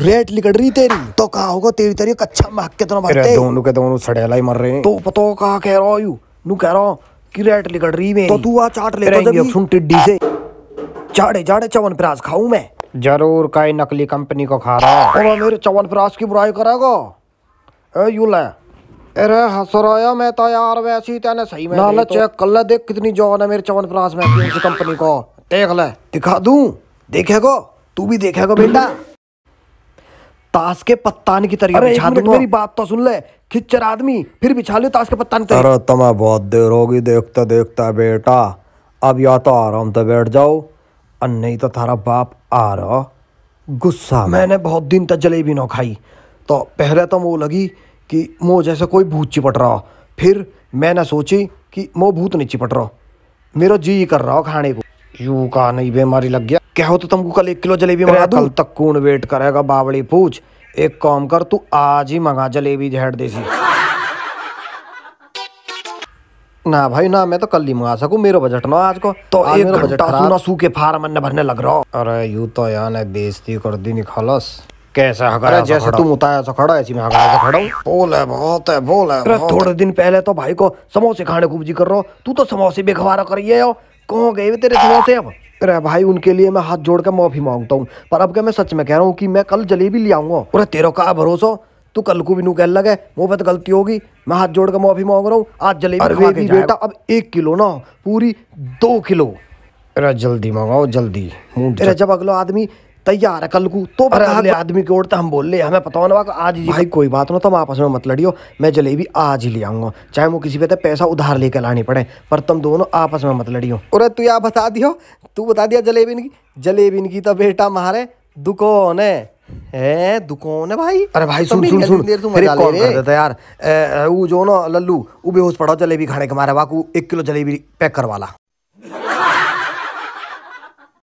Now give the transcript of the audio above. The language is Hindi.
रेट लिकड़ रही तेरी तो कहा होगा तेरी तेरी कच्चा महक के तो मरते दोनों के दोनों सड़ेला ही मर रहे हैं तो पतो कहा कह रहा हूं नू कह रहा हूँ कि रेट लिकड़ रही में तो तू आ चाट ले तो जब सुन टिड्डी से चाड़े चाड़े चवन प्रास खाऊं मैं जरूर काई नकली कंपनी को खा रहा है और मेरे चवन प्रास की बुराई करेगा ए यू ले अरे हंस रहा मैं तो यार वैसे ही तेने सही में नाले तो। चेक कर ले देख कितनी जॉन है मेरे चवन प्रास में कंपनी को देख ले दिखा दूं देखेगा तू भी देखेगा बेटा ताश के पत्तान की तरह बिछा दूंगा मेरी बात तो सुन ले खिच्चर आदमी फिर बिछा लियो ताश के पत्तान की अरे तुम्हें बहुत देर होगी देखता देखता बेटा अब या तो आराम से बैठ जाओ और नहीं तो थारा बाप आ रहा गुस्सा मैंने बहुत दिन तक जलेबी ना खाई तो पहले तो मोह लगी कि मो जैसे कोई भूत चिपट रहा फिर मैंने सोची कि मो भूत नहीं चिपट रहा मेरा जी कर रहा खाने को यू का नहीं बीमारी लग गया कहो तो तुमको कल एक किलो जलेबी मंगा कल तक कौन वेट करेगा बावड़ी पूछ एक काम कर तू आज ही मंगा जलेबी झेड़ देसी ना भाई ना मैं तो कल ही मंगा सकू मेरा बजट ना आज को तो आज एक घंटा सुना सूखे फार्म भरने लग रहा अरे यू तो यहाँ ने कर दी खालस कैसा जैसे तुम उतारा खड़ा ऐसी मैं खड़ा है बहुत है अरे थोड़े दिन पहले तो भाई को समोसे खाने को जी कर रहा तू तो समोसे बेखबारा करिए कहो गए तेरे समोसे अब अरे भाई उनके लिए मैं हाथ जोड़ कर माफी मांगता हूँ पर अब क्या मैं सच में कह रहा हूँ कि मैं कल जलेबी ले आऊंगा अरे तेरा कहा भरोसा तू कल को भी नू कह लगे वो बहुत गलती होगी मैं हाथ जोड़ कर माफी मांग रहा हूँ आज जलेबी भी बेटा अब एक किलो ना पूरी दो किलो अरे जल्दी मांगाओ जल्दी अरे जब अगला आदमी तैयार है कल को तो अगले हाँ, आदमी की ओर तो हम बोल ले हमें पता होना वाला आज ही भाई कोई बात ना तुम आपस में मत लड़ियो मैं जलेबी आज ही ले आऊंगा चाहे वो किसी पे तो पैसा उधार लेकर लानी पड़े पर तुम दोनों आपस में मत लड़ियो और तू यहाँ बता दियो तू बता दिया जलेबी की जलेबी की तो बेटा मारे दुकान है है दुकान है भाई अरे भाई सुन सुन सुन कर देता यार वो जो ना लल्लू वो बेहोश पड़ा जलेबी खाने के मारे वाकू एक किलो जलेबी पैक करवाला